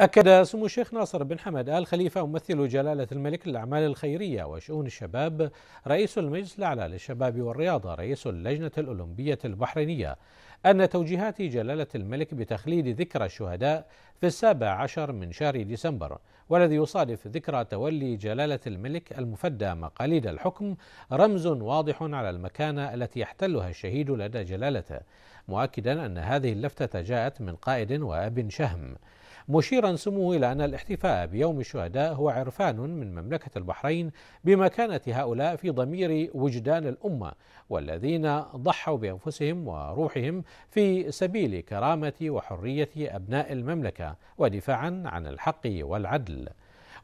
أكد سمو الشيخ ناصر بن حمد آل خليفة ممثل جلالة الملك للأعمال الخيرية وشؤون الشباب رئيس المجلس الأعلى للشباب والرياضة رئيس اللجنة الأولمبية البحرينية أن توجيهات جلالة الملك بتخليد ذكرى الشهداء في السابع عشر من شهر ديسمبر والذي يصادف ذكرى تولي جلالة الملك المفدى مقاليد الحكم رمز واضح على المكانة التي يحتلها الشهيد لدى جلالته مؤكدا أن هذه اللفتة جاءت من قائد وأب شهم مشيرا سموه إلى أن الاحتفاء بيوم الشهداء هو عرفان من مملكة البحرين بمكانة هؤلاء في ضمير وجدان الأمة والذين ضحوا بأنفسهم وروحهم في سبيل كرامة وحرية أبناء المملكة ودفاعا عن الحق والعدل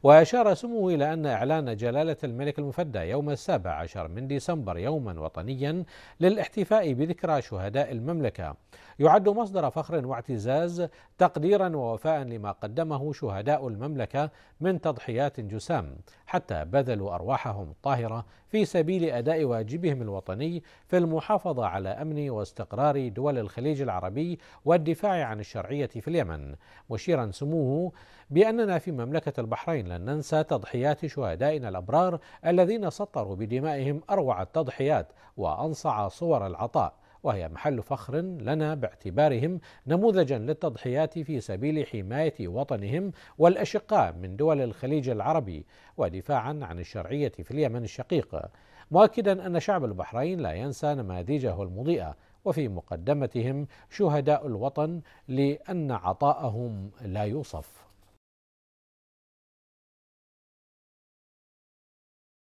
وأشار سموه إلى أن إعلان جلالة الملك المفدى يوم السابع عشر من ديسمبر يوما وطنيا للاحتفاء بذكرى شهداء المملكة يعد مصدر فخر واعتزاز تقديرا ووفاء لما قدمه شهداء المملكة من تضحيات جسام حتى بذلوا أرواحهم الطاهرة في سبيل أداء واجبهم الوطني في المحافظة على أمن واستقرار دول الخليج العربي والدفاع عن الشرعية في اليمن مشيرا سموه بأننا في مملكة البحرين لن ننسى تضحيات شهدائنا الأبرار الذين سطروا بدمائهم أروع التضحيات وأنصع صور العطاء وهي محل فخر لنا باعتبارهم نموذجا للتضحيات في سبيل حمايه وطنهم والاشقاء من دول الخليج العربي ودفاعا عن الشرعيه في اليمن الشقيق مؤكدا ان شعب البحرين لا ينسى نماذجه المضيئه وفي مقدمتهم شهداء الوطن لان عطاءهم لا يوصف